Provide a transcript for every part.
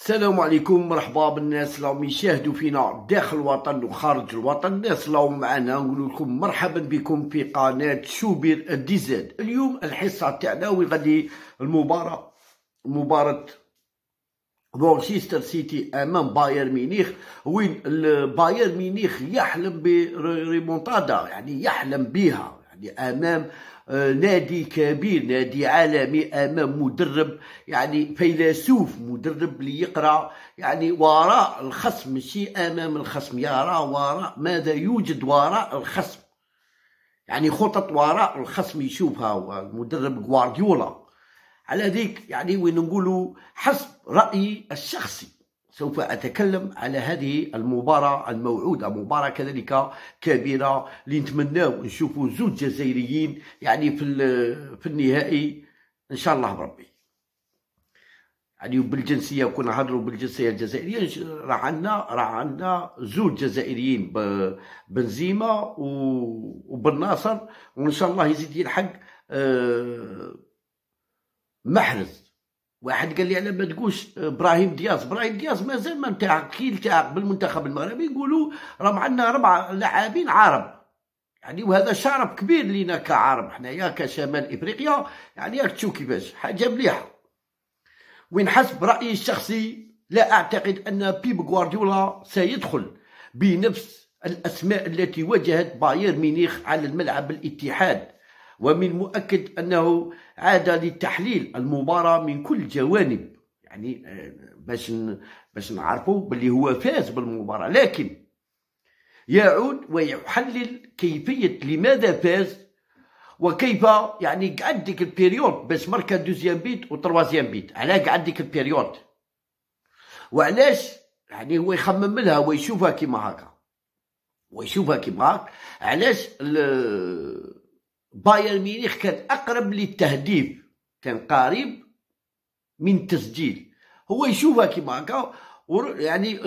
السلام عليكم مرحبا بالناس اللي راهم يشاهدوا فينا داخل الوطن وخارج الوطن الناس اللي راهم معنا نقول لكم مرحبا بكم في قناه شوبير الديزاد اليوم الحصه تاعنا وغادي المباراه مباراه مانشستر سيتي امام باير ميونخ وين باير ميونخ يحلم بريمونتادا يعني يحلم بها يعني امام آه، نادي كبير نادي عالمي امام مدرب يعني فيلسوف مدرب لي يقرا يعني وراء الخصم ماشي امام الخصم يرى وراء ماذا يوجد وراء الخصم يعني خطط وراء الخصم يشوفها هو المدرب غوارديولا على ذيك يعني وين نقولوا حسب رايي الشخصي سوف أتكلم على هذه المباراة الموعودة مباراة كذلك كبيرة اللي نتمناو نشوفوا زوج جزائريين يعني في في النهائي إن شاء الله بربي يعني بالجنسية كون نهضروا بالجنسية الجزائرية راه عندنا راه عندنا زوج جزائريين بنزيما وبن وإن شاء الله يزيد يلحق آه، محرز واحد قال لي على ما تقولش آه، ابراهيم دياز ابراهيم دياز مازال ما التحق يلتحق بالمنتخب المغربي يقولوا راه معنا ربع لاعبين عرب يعني وهذا شرف كبير لينا كعرب حنايا كشمال افريقيا يعني راك تشوف كيفاش حاجه مليحه وين حسب رايي الشخصي لا اعتقد ان بيب غوارديولا سيدخل بنفس الاسماء التي واجهت باير ميونخ على الملعب الاتحاد ومن مؤكد أنه عاد لتحليل المباراة من كل جوانب يعني آه، باش باش نعرفوا باللي هو فاز بالمباراة لكن يعود ويحلل كيفية لماذا فاز وكيف يعني قعد ديك البيريود باش ماركا دوزيام بيت و تروازيام بيت علاه قعد ديك البيريود وعلاش يعني هو يخمم لها ويشوفها كيما هكا ويشوفها كيما هكا علاش بايرن ميونخ كان اقرب للتهديف كان قريب من التسجيل هو يشوفها كيما هكا يعني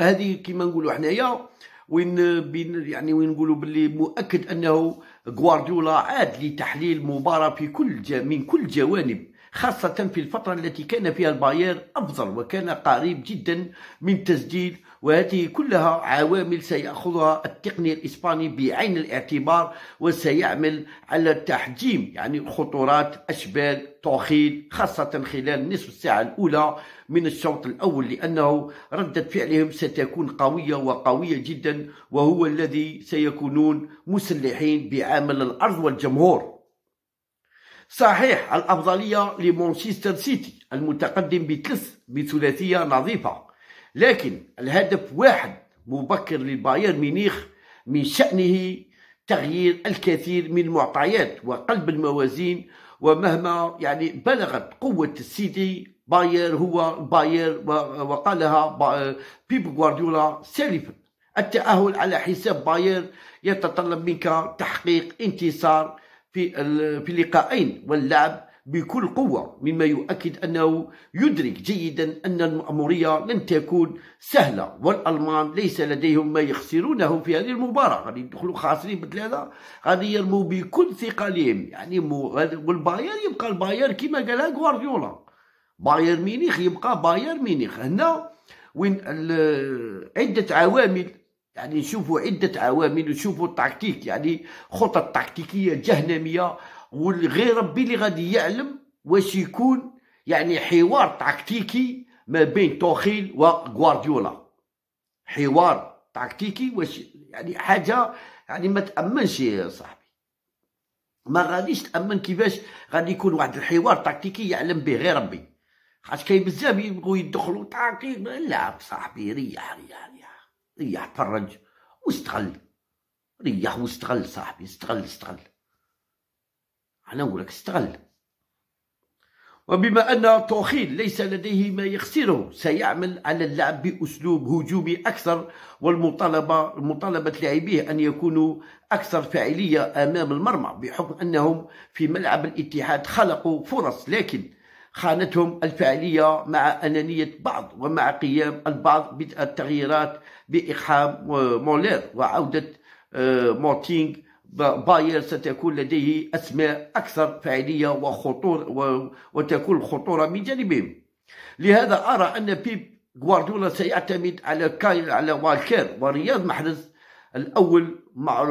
هذه كيما نقولوا حنايا وين بين يعني وين نقولوا باللي مؤكد انه غوارديولا عاد لتحليل مباراه في كل من كل جوانب خاصة في الفترة التي كان فيها الباير أفضل وكان قريب جدا من تسجيل وهذه كلها عوامل سيأخذها التقني الإسباني بعين الاعتبار وسيعمل على تحجيم يعني خطورات أشبال توخيل خاصة خلال نصف الساعة الأولى من الشوط الأول لأنه ردة فعلهم ستكون قوية وقوية جدا وهو الذي سيكونون مسلحين بعمل الأرض والجمهور صحيح الأفضلية لمانشستر سيتي المتقدم بثلاث بثلاثية نظيفة لكن الهدف واحد مبكر للبايرن ميونخ من شأنه تغيير الكثير من المعطيات وقلب الموازين ومهما يعني بلغت قوة السيتي باير هو باير وقالها بيب غوارديولا سالفا التأهل على حساب باير يتطلب منك تحقيق انتصار في في اللقاءين واللعب بكل قوة مما يؤكد أنه يدرك جيدا أن المأمورية لن تكون سهلة والألمان ليس لديهم ما يخسرونه في هذه المباراة غادي يدخلوا خاسرين بثلاثة غادي يرموا بكل ثقة لهم يعني والباير يبقى الباير كما قالها غوارديولا باير مينيخ يبقى باير مينيخ هنا وين عدة عوامل يعني نشوفوا عدة عوامل نشوفوا التكتيك يعني خطط تكتيكية جهنمية والغير ربي اللي غادي يعلم واش يكون يعني حوار تكتيكي ما بين توخيل وغوارديولا حوار تكتيكي واش يعني حاجة يعني ما تأمنش يا صاحبي ما غاديش تامن كيفاش غادي يكون واحد الحوار تكتيكي يعلم به غير ربي خاطش كاين بزاف يبغوا يدخلوا تعاقيب لا صاحبي ريح ريح ريح ريح تفرج واستغل ريح واستغل صاحبي استغل استغل أنا نقولك لك استغل وبما أن توخيل ليس لديه ما يخسره سيعمل على اللعب بأسلوب هجومي أكثر والمطالبة مطالبة لاعبيه أن يكونوا أكثر فاعلية أمام المرمى بحكم أنهم في ملعب الاتحاد خلقوا فرص لكن خانتهم الفعلية مع أنانية بعض ومع قيام البعض بالتغييرات بإقحام آه، مولير وعودة آه، مورتينغ باير ستكون لديه أسماء أكثر فعالية وخطورة وتكون خطورة من جانبهم لهذا أرى أن بيب غوارديولا سيعتمد على كايل على والكير ورياض محرز الأول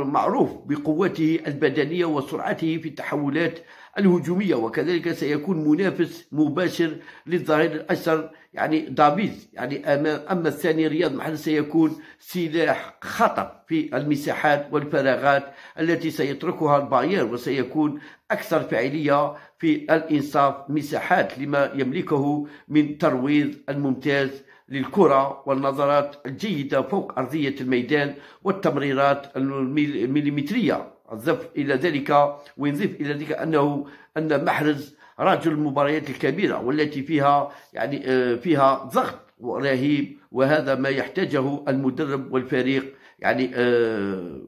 معروف بقوته البدنية وسرعته في التحولات الهجومية وكذلك سيكون منافس مباشر للظهير الأيسر يعني دافيز يعني أما الثاني رياض محرز سيكون سلاح خطر في المساحات والفراغات التي سيتركها الباير وسيكون أكثر فاعلية في الإنصاف مساحات لما يملكه من ترويض الممتاز للكرة والنظرات الجيدة فوق أرضية الميدان والتمريرات المليمترية أضف إلى ذلك ونضيف إلى ذلك أنه أن محرز رجل المباريات الكبيرة والتي فيها يعني آه، فيها ضغط رهيب وهذا ما يحتاجه المدرب والفريق يعني آه،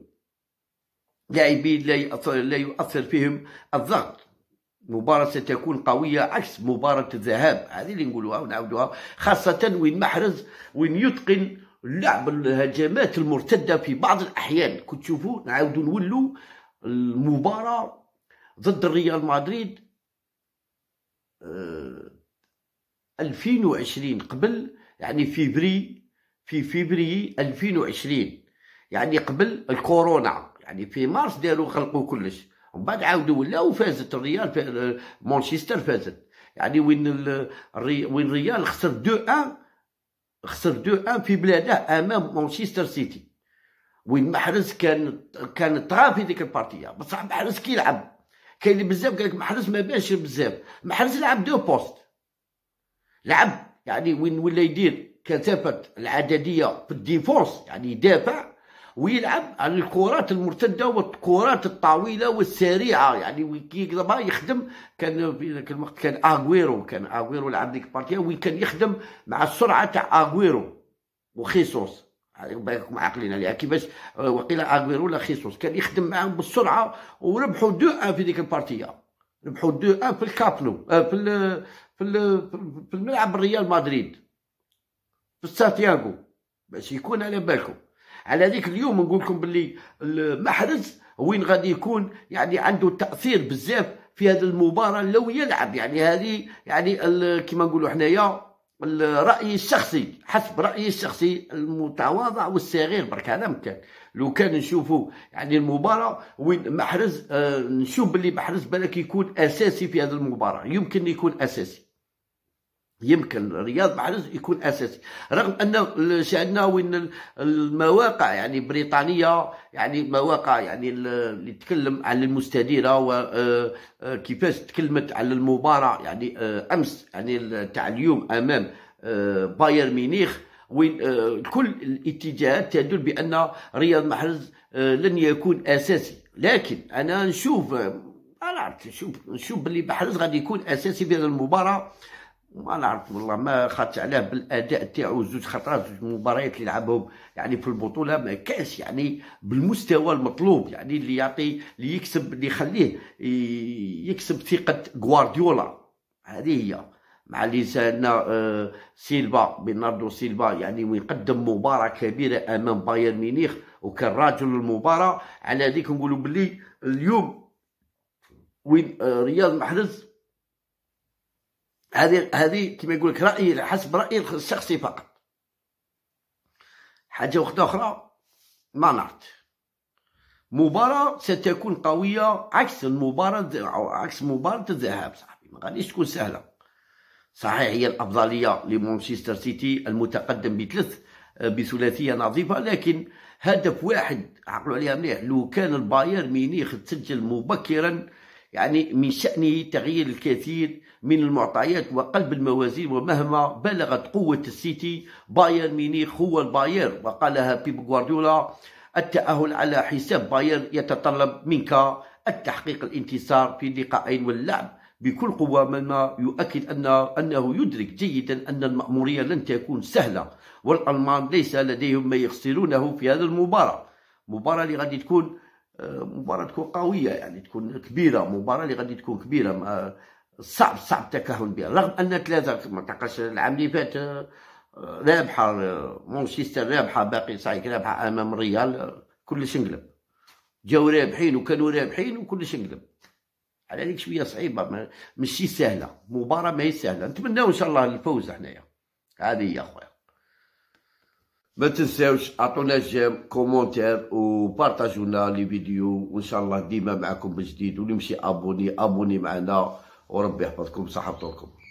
لاعبين لا يؤثر فيهم الضغط مباراة ستكون قوية عكس مباراة الذهاب هذه اللي نقولوها ونعاودوها خاصة وين محرز وين يتقن لعب الهجمات المرتدة في بعض الأحيان كنت تشوفوا نعاودوا نولوا المباراة ضد ريال مدريد آه، ألفين وعشرين قبل يعني فيفري في ألفين وعشرين يعني قبل الكورونا يعني في مارس داروا خلقوا كلش ومن بعد عاودوا ولاو فازت الريال في مانشستر فازت يعني وين الري... وين الريال خسر 2 1 خسر 2 1 في بلاده امام مانشستر سيتي وين محرز كان كان طغى في ديك البارتيه بصح محرز كيلعب كاين بزاف قالك محرز ما بانش بزاف محرز لعب دو بوست لعب يعني وين ولا يدير كثافه العدديه في الديفونس يعني يدافع ويلعب على الكرات المرتده والكرات الطويله والسريعه يعني وكي يقدر يخدم كان في ذاك الوقت كان اغويرو كان اغويرو لعب ديك البارتيه وين كان يخدم مع السرعه تاع اغويرو وخيسوس يعني بالكم عاقلين عليها كيفاش آه، وقيل اغويرو ولا خيسوس كان يخدم معاهم بالسرعه وربحوا 2 في ديك البارتيه ربحوا 2 في الكابنو آه، في الـ في الـ في الملعب الريال مدريد في سانتياغو باش يكون على بالكم على ذيك اليوم نقول لكم باللي المحرز وين غادي يكون يعني عنده تاثير بزاف في هذه المباراه لو يلعب يعني هذه يعني كما نقولوا حنايا الراي الشخصي حسب رايي الشخصي المتواضع والصغير برك هذا مكان لو كان نشوفوا يعني المباراه وين محرز آه نشوف باللي محرز بالك يكون اساسي في هذه المباراه يمكن يكون اساسي يمكن رياض محرز يكون اساسي رغم ان شاهدنا وين المواقع يعني بريطانيه يعني مواقع يعني اللي تتكلم على المستديره وكيفاش آه، آه، تكلمت على المباراه يعني آه، امس يعني تاع اليوم امام باير ميونخ وين كل الاتجاهات تدل بان رياض محرز لن يكون اساسي لكن انا نشوف انا نشوف نشوف بلي محرز غادي يكون اساسي في هذه المباراه ما نعرف والله ما خدت عليه بالاداء تاعو زوج خطرات زوج مباريات اللي لعبهم يعني في البطوله ما كانش يعني بالمستوى المطلوب يعني اللي يعطي اللي يكسب اللي يخليه يكسب ثقه غوارديولا هذه هي مع اللي سالنا آه، سيلفا بيناردو سيلفا يعني ويقدم مباراه كبيره امام بايرن ميونخ وكان رجل المباراه على هذيك نقولوا باللي اليوم وين آه، رياض محرز هذه هذه كما يقول لك رايي حسب رايي الشخصي فقط حاجه وحده اخرى ما نعرف مباراة ستكون قوية عكس المباراة عكس مباراة الذهاب صاحبي ما غاديش تكون سهلة صحيح هي الأفضلية لمانشستر سيتي المتقدم بثلاث آه، بثلاثية نظيفة لكن هدف واحد عقلوا عليها مليح لو كان البايرن مينيخ تسجل مبكرا يعني من شأنه تغيير الكثير من المعطيات وقلب الموازين ومهما بلغت قوة السيتي بايرن ميونخ هو الباير وقالها بيب غوارديولا التأهل على حساب بايرن يتطلب منك التحقيق الانتصار في اللقاءين واللعب بكل قوة مما يؤكد أن أنه يدرك جيدا أن المأمورية لن تكون سهلة والألمان ليس لديهم ما يخسرونه في هذا المباراة مباراة اللي غادي تكون مباراة تكون قوية يعني تكون كبيرة مباراة اللي غادي تكون كبيرة ما صعب صعب التكهن بها رغم أن ثلاثة ما تلقاش العام اللي فات آه، رابحة آه، مانشستر رابحة باقي صحيح رابحة أمام الريال آه، كلش انقلب جاو رابحين وكانوا رابحين وكلش انقلب على هذيك شويه صعيبه ماشي سهله مباراه ماهي سهله نتمناو ان شاء الله الفوز حنايا هذه هي اخويا ما تنساوش اعطونا جيم كومونتير وبارطاجونا لي فيديو وان شاء الله ديما معكم بجديد واللي مشي ابوني ابوني معنا وربي يحفظكم صحة طولكم